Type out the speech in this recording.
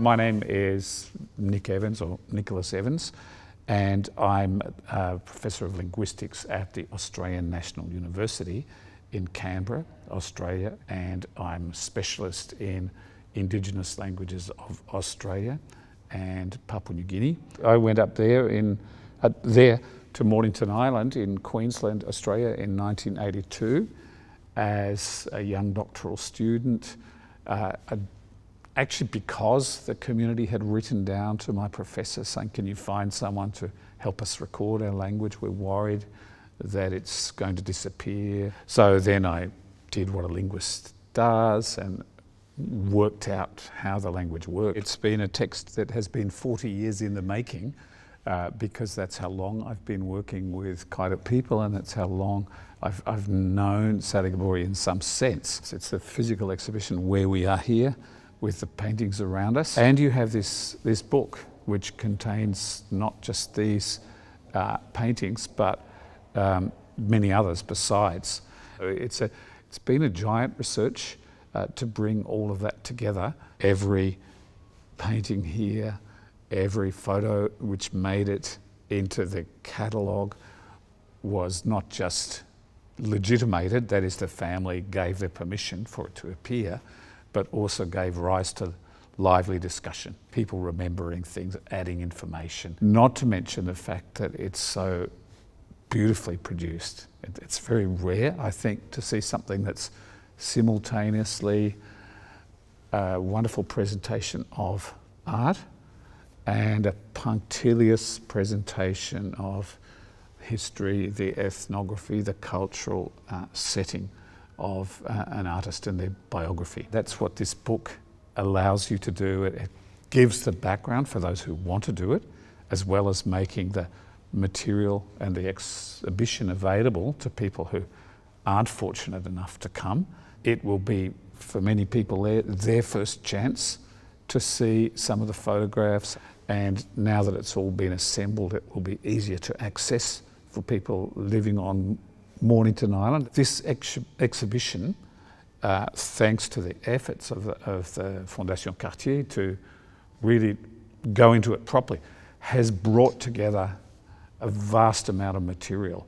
My name is Nick Evans, or Nicholas Evans, and I'm a Professor of Linguistics at the Australian National University in Canberra, Australia, and I'm a specialist in Indigenous languages of Australia and Papua New Guinea. I went up there in uh, there to Mornington Island in Queensland, Australia, in 1982 as a young doctoral student. Uh, a actually because the community had written down to my professor saying, can you find someone to help us record our language? We're worried that it's going to disappear. So then I did what a linguist does and worked out how the language works. It's been a text that has been 40 years in the making uh, because that's how long I've been working with Kaida people and that's how long I've, I've known Sadigabori in some sense. It's the physical exhibition where we are here with the paintings around us. And you have this, this book, which contains not just these uh, paintings, but um, many others besides. It's, a, it's been a giant research uh, to bring all of that together. Every painting here, every photo which made it into the catalogue was not just legitimated, that is, the family gave the permission for it to appear, but also gave rise to lively discussion, people remembering things, adding information, not to mention the fact that it's so beautifully produced. It's very rare, I think, to see something that's simultaneously a wonderful presentation of art and a punctilious presentation of history, the ethnography, the cultural uh, setting of uh, an artist and their biography. That's what this book allows you to do. It, it gives the background for those who want to do it, as well as making the material and the exhibition available to people who aren't fortunate enough to come. It will be, for many people, their, their first chance to see some of the photographs. And now that it's all been assembled, it will be easier to access for people living on Mornington Island. This ex exhibition, uh, thanks to the efforts of the, of the Fondation Cartier to really go into it properly, has brought together a vast amount of material.